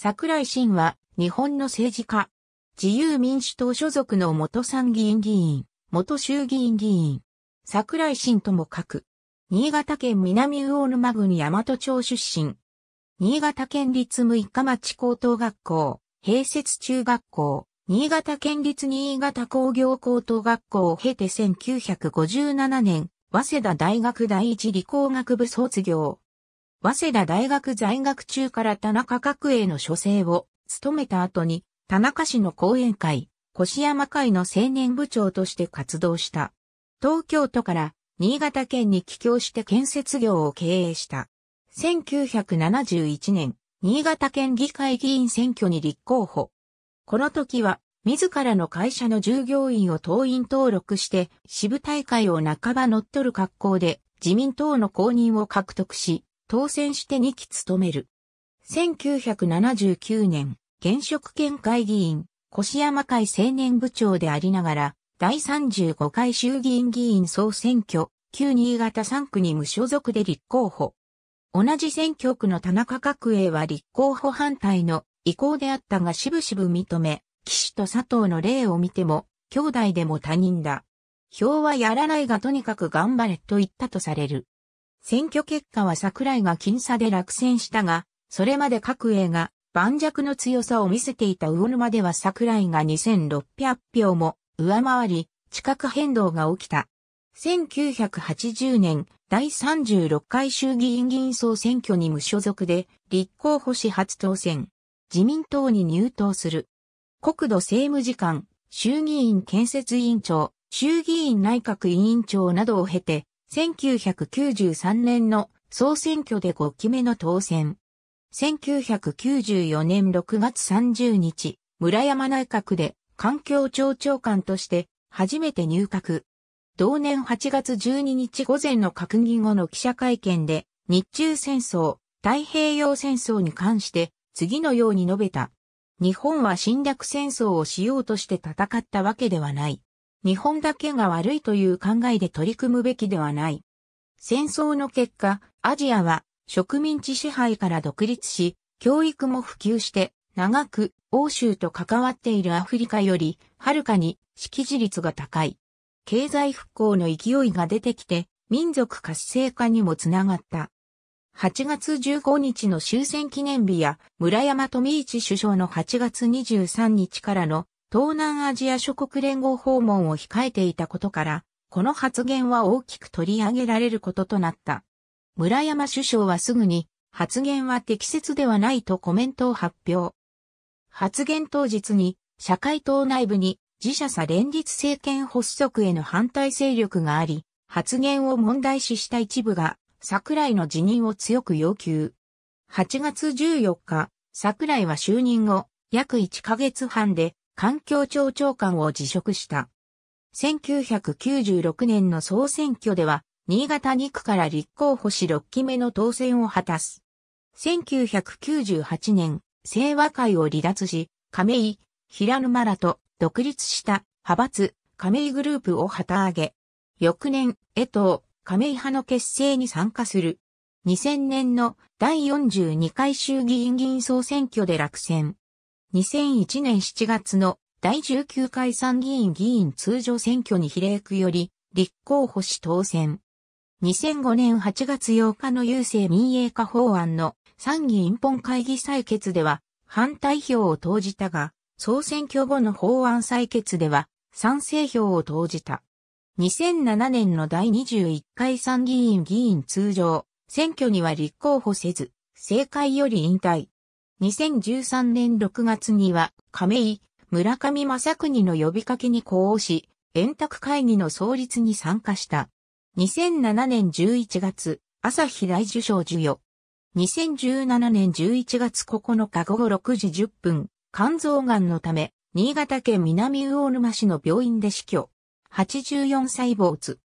桜井真は、日本の政治家。自由民主党所属の元参議院議員、元衆議院議員。桜井真とも書く。新潟県南魚沼郡大和町出身。新潟県立六日町高等学校、併設中学校、新潟県立新潟工業高等学校を経て1957年、早稲田大学第一理工学部卒業。早稲田大学在学中から田中角栄の書生を務めた後に、田中市の講演会、越山会の青年部長として活動した。東京都から新潟県に帰郷して建設業を経営した。1971年、新潟県議会議員選挙に立候補。この時は、自らの会社の従業員を党員登録して、支部大会を半ば乗っ取る格好で、自民党の公認を獲得し、当選して2期務める。1979年、現職県会議員、越山会青年部長でありながら、第35回衆議院議員総選挙、旧新潟3区に無所属で立候補。同じ選挙区の田中角栄は立候補反対の意向であったがしぶしぶ認め、岸と佐藤の例を見ても、兄弟でも他人だ。票はやらないがとにかく頑張れと言ったとされる。選挙結果は桜井が僅差で落選したが、それまで各栄が盤石の強さを見せていた魚沼では桜井が2600票も上回り、地殻変動が起きた。1980年第36回衆議院議員総選挙に無所属で立候補し初当選。自民党に入党する。国土政務次官、衆議院建設委員長、衆議院内閣委員長などを経て、1993年の総選挙で5期目の当選。1994年6月30日、村山内閣で環境庁長官として初めて入閣。同年8月12日午前の閣議後の記者会見で、日中戦争、太平洋戦争に関して次のように述べた。日本は侵略戦争をしようとして戦ったわけではない。日本だけが悪いという考えで取り組むべきではない。戦争の結果、アジアは植民地支配から独立し、教育も普及して長く欧州と関わっているアフリカよりはるかに識字率が高い。経済復興の勢いが出てきて民族活性化にもつながった。8月15日の終戦記念日や村山富市首相の8月23日からの東南アジア諸国連合訪問を控えていたことから、この発言は大きく取り上げられることとなった。村山首相はすぐに、発言は適切ではないとコメントを発表。発言当日に、社会党内部に自社さ連立政権発足への反対勢力があり、発言を問題視した一部が、桜井の辞任を強く要求。8月14日、桜井は就任後、約1ヶ月半で環境庁長官を辞職した。1996年の総選挙では、新潟2区から立候補し6期目の当選を果たす。1998年、清和会を離脱し、亀井、平沼らと独立した派閥、亀井グループを旗揚げ。翌年、江藤、亀井派の結成に参加する。2000年の第42回衆議院議員総選挙で落選。2001年7月の第19回参議院議員通常選挙に比例区より立候補し当選。2005年8月8日の郵政民営化法案の参議院本会議採決では反対票を投じたが、総選挙後の法案採決では賛成票を投じた。2007年の第21回参議院議員通常選挙には立候補せず、政界より引退。2013年6月には、亀井、村上正国の呼びかけに呼応し、円卓会議の創立に参加した。2007年11月、朝日大受賞授与。2017年11月9日午後6時10分、肝臓がんのため、新潟県南魚沼市の病院で死去。84歳没。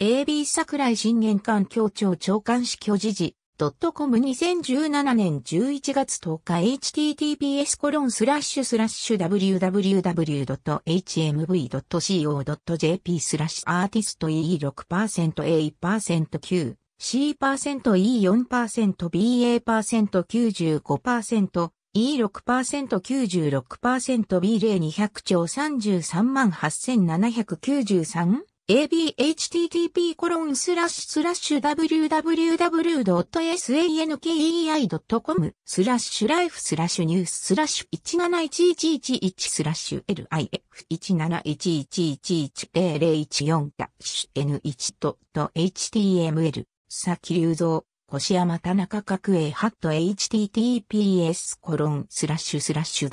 AB 桜井新玄関協調長官死去時事。.com2017 年11月10日 https コロンスラッシュスラッシュ www.hmv.co.jp スラッシュアーティスト E6%A1%9 C%E4%BA%95% E6%96%B0200 兆33万8793 abhttp://www.sankei.com スラッシュライフスラッシュニューススラッシュ17111スラッシュ LIF171111014 ダッシュ N1 と HTML うぞう越山田中角栄ハット https コロンスラッシュスラッシュ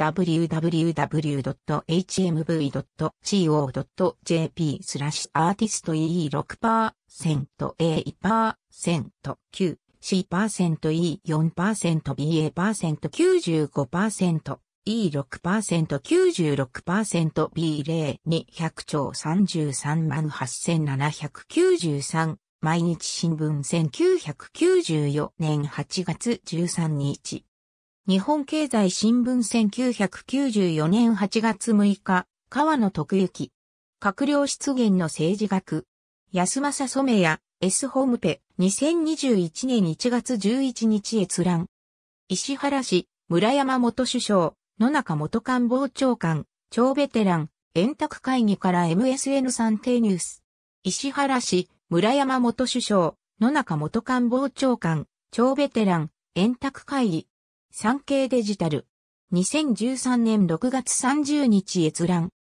www.hmv.co.jp スラッシュアーティスト E6%A1%9 C%E4%BA%95% E6%96%B0200 兆33万8793毎日新聞1994年8月13日。日本経済新聞1994年8月6日、河野徳之。閣僚出現の政治学。安政染谷、S ホームペ、2021年1月11日閲覧。石原氏、村山元首相、野中元官房長官、超ベテラン、円卓会議から MSN さん定ニュース。石原氏、村山元首相、野中元官房長官、超ベテラン、円卓会議、産経デジタル、2013年6月30日閲覧、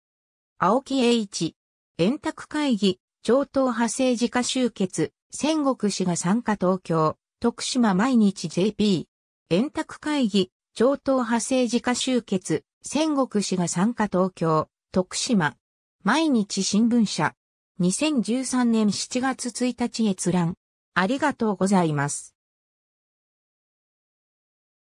青木栄一、円卓会議、超党派政治家集結、戦国氏が参加東京、徳島毎日 JP、円卓会議、超党派政治家集結、戦国氏が参加東京、徳島、毎日新聞社。2013年7月1日閲覧。ありがとうございます。